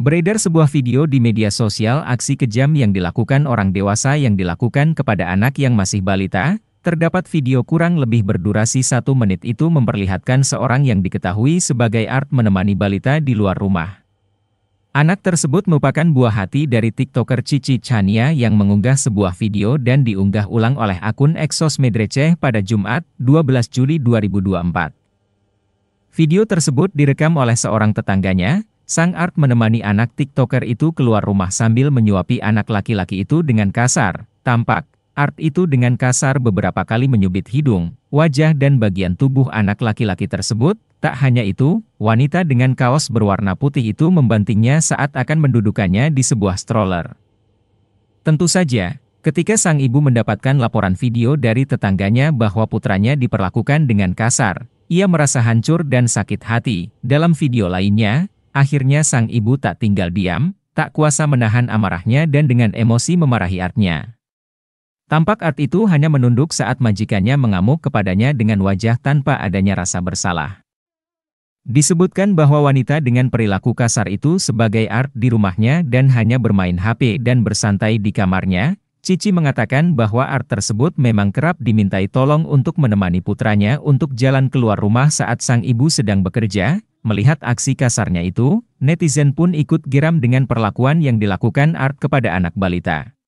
Beredar sebuah video di media sosial aksi kejam yang dilakukan orang dewasa yang dilakukan kepada anak yang masih balita, terdapat video kurang lebih berdurasi satu menit itu memperlihatkan seorang yang diketahui sebagai Art menemani balita di luar rumah. Anak tersebut merupakan buah hati dari TikToker Cici Chania yang mengunggah sebuah video dan diunggah ulang oleh akun Exos Medreceh pada Jumat, 12 Juli 2024. Video tersebut direkam oleh seorang tetangganya, Sang art menemani anak TikToker itu keluar rumah sambil menyuapi anak laki-laki itu dengan kasar, tampak. Art itu dengan kasar beberapa kali menyubit hidung, wajah dan bagian tubuh anak laki-laki tersebut. Tak hanya itu, wanita dengan kaos berwarna putih itu membantingnya saat akan mendudukannya di sebuah stroller. Tentu saja, ketika sang ibu mendapatkan laporan video dari tetangganya bahwa putranya diperlakukan dengan kasar, ia merasa hancur dan sakit hati. Dalam video lainnya, Akhirnya sang ibu tak tinggal diam, tak kuasa menahan amarahnya dan dengan emosi memarahi artnya. Tampak Art itu hanya menunduk saat majikannya mengamuk kepadanya dengan wajah tanpa adanya rasa bersalah. Disebutkan bahwa wanita dengan perilaku kasar itu sebagai Art di rumahnya dan hanya bermain HP dan bersantai di kamarnya, Cici mengatakan bahwa Art tersebut memang kerap dimintai tolong untuk menemani putranya untuk jalan keluar rumah saat sang ibu sedang bekerja, Melihat aksi kasarnya itu, netizen pun ikut geram dengan perlakuan yang dilakukan Art kepada anak balita.